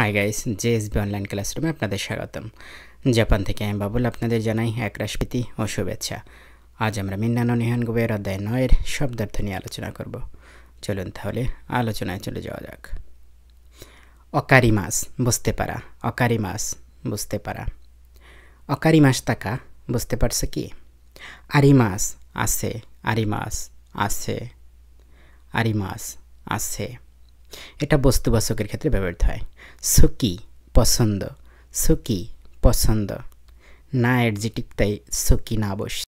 hi guys জেএসবি online ক্লাসরুমে আপনাদের স্বাগতম জাপান থেকে আমি বাবুল আপনাদের জানাই এক প্রীতি ও শুভেচ্ছা আজ আমরা মিন্নানো নিহান গুবের অধ্যায় নয়ের শব্দার্থ নিয়ে আলোচনা করব চলুন তাহলে আলোচনায় চলে যাওয়া যাক অকারি মাস বুঝতে পারা অকারি মাস বুঝতে পারা অকারি মাস টাকা বুঝতে পারছে কি আরি মাস আছে আরি মাস আছে আরি মাস আছে এটা বস্তুবাচকের ক্ষেত্রে ব্যবহৃত হয় সুকি পছন্দ সুকি পছন্দ না অ্যাডজেটিভ তাই সুকি না বসে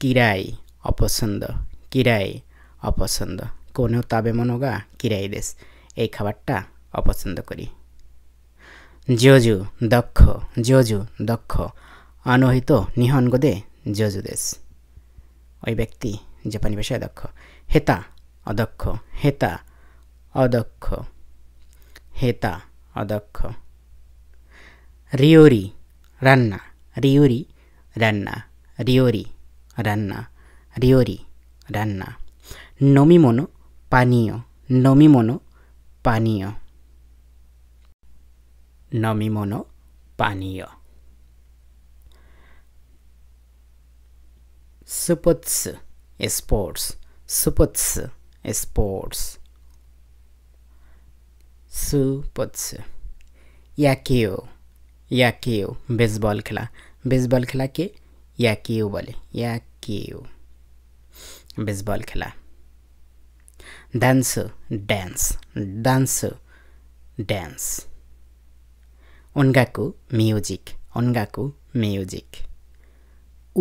কিরাই অপছন্দ কিরাই অপছন্দ কোনো তাবে মনোগা কিরাই দেশ এই খাবারটা অপছন্দ করি জজু দক্ষ জজু দক্ষ আনোহিত নিহন গোদে জজু দেশ ওই ব্যক্তি জাপানি ভাষায় দক্ষ হেতা অদক্ষ হেতা অদক্ষ हेता अदक्ष रियोरी রান্না রিওরি রান্না রিওরি রান্না রিওরি রান্না নমিমনো পানীয় নমিমনো পানীয় নমিমনো পানীয় সুপৎস স্পোর্টস সুপৎস স্পোর্টস के हो बेसबल खेला बेसबल खेला के या के हो या के हो बेसबल खेला डान्स डान्स डान्स डान्स अन्गाको म्युजिक अन्गाको म्युजिक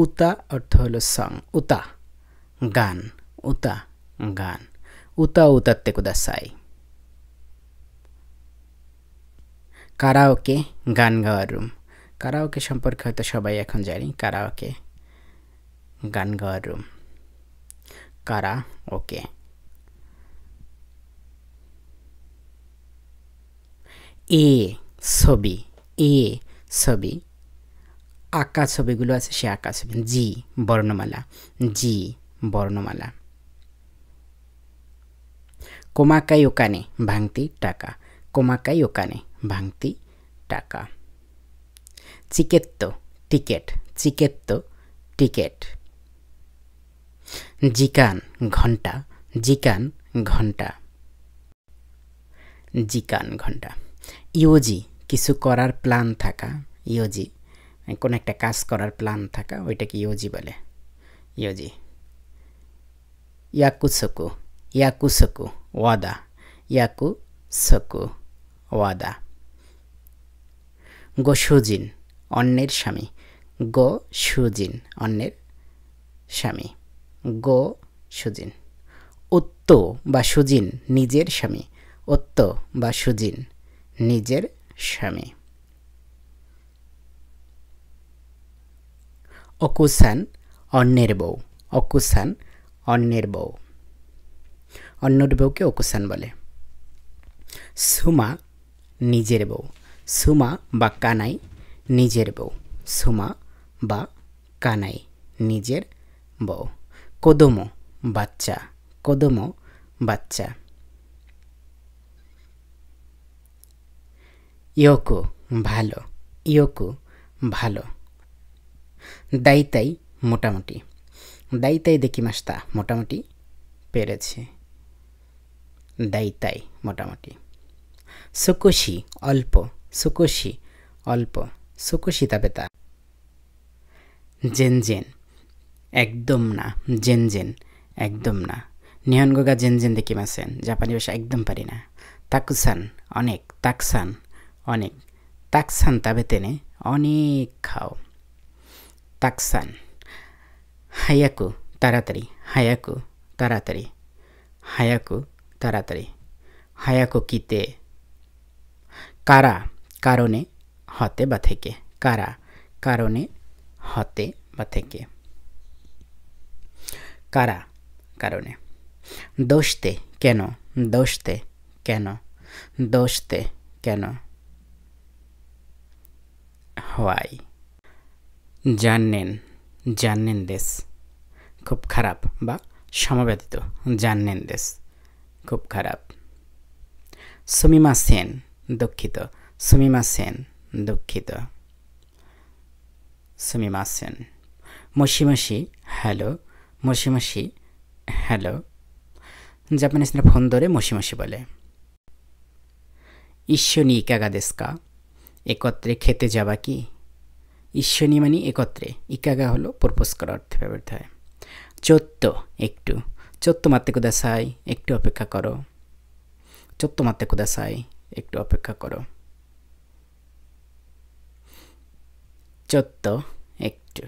उता अर्थलो सङ उता गान उता गान उता उता दसाई কারাওকে গান গাওয়ার রুম কারাওকে সম্পর্কে হয়তো সবাই এখন জানি কারাওকে গান গাওয়ার রুম কারা ওকে এ ছবি এ ছবি আঁকা ছবিগুলো আছে সে আঁকা ছবি জি বর্ণমালা জি বর্ণমালা কোমাকাই ওকানে ভাঙতি টাকা কোমাকাই ওকানে ভাঙতি টাকা চিকেত্ত টিকেট চিকেত্ত টিকেট জিকান ঘন্টা জিকান ঘন্টা জিকান ঘন্টা ইওজি কিছু করার প্ল্যান থাকা ইওজি কোনো একটা কাজ করার প্ল্যান থাকা ওইটাকে ইওজি বলে ইওজি ইয়াকুসকু ইয়াকুসকু ওয়াদা ইয়াকুসকু ওয়াদা গোসুজিন অন্যের স্বামী গো সুজিন অন্যের স্বামী গো সুজিন উত্ত বা সুজিন নিজের স্বামী উত্ত বা সুজিন নিজের স্বামী অকুসান অন্যের বউ অকুসান অন্যের বউ অন্যের বউকে অকুসান বলে সুমা নিজের বউ সুমা বা কানাই নিজের বউ সুমা বা কানাই নিজের বউ কদম বাচ্চা কদম বাচ্চা ইয়কু ভালো ইয়কু ভালো দায়িতাই মোটামুটি দায়িতাই মাস্তা মোটামুটি পেরেছে দায়িতাই মোটামুটি সুকুশি অল্প সুকোশি অল্প সুকোশিতা জেন জেন একদম না জেন জেন একদম না নিহনগোগা জেন দেখি মাসেন জাপানি ভাষা একদম পারি না তাকুসান অনেক তাকসান অনেক তাকসান তাবে তেনে অনেক খাও তাকসান হায়াকু তাড়াতাড়ি হায়াকু তাড়াতাড়ি হায়াকু তাড়াতাড়ি হায়াকু কিতে কারা কারণে হতে বা থেকে কারা কারণে হতে বা থেকে কারা কারণে দোষতে কেন দোষতে কেন দোষতে কেন হওয়াই জানেন জানেন দেশ খুব খারাপ বা সমব্যতীত জানেন দেশ খুব খারাপ সুমিমা সেন দুঃখিত সুমিমাসেন সেন দুঃখিত সুমিমাসেন সেন মসিমাসি হ্যালো মসিমাসি হ্যালো জাপানিজরা ফোন ধরে মসিমাসি বলে ঈশ্বনী ইকাগাদেস্কা একত্রে খেতে যাবা কি ঈশ্বনী মানে একত্রে ইকাগা হলো পরপোস করা অর্থে ব্যবহৃত হয় চোত্ত একটু চোত্ত মাত্রে কোদাসাই একটু অপেক্ষা করো চোত্ত মাত্রে কোদাসাই একটু অপেক্ষা করো চোদ্দ একটু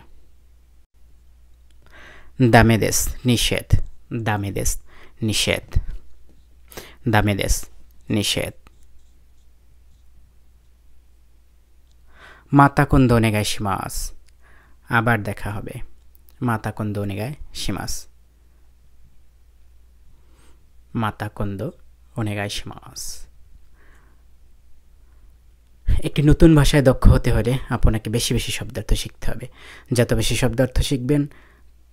দেশ নিষেধ দেশ নিষেধ দেশ নিষেধ মাতা মাতাকুন্দ গায় সীমাস আবার দেখা হবে মাতা মাতাকুন্দ নেগায় সীমাস মাতাকুন্দ অনেগায় সীমাস একটি নতুন ভাষায় দক্ষ হতে হলে আপনাকে বেশি বেশি শব্দার্থ শিখতে হবে যত বেশি শব্দার্থ শিখবেন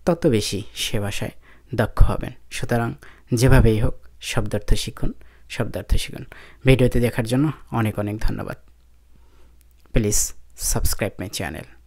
তত বেশি সে ভাষায় দক্ষ হবেন সুতরাং যেভাবেই হোক শব্দার্থ শিখুন শব্দার্থ শিখুন ভিডিওতে দেখার জন্য অনেক অনেক ধন্যবাদ প্লিজ সাবস্ক্রাইব মাই চ্যানেল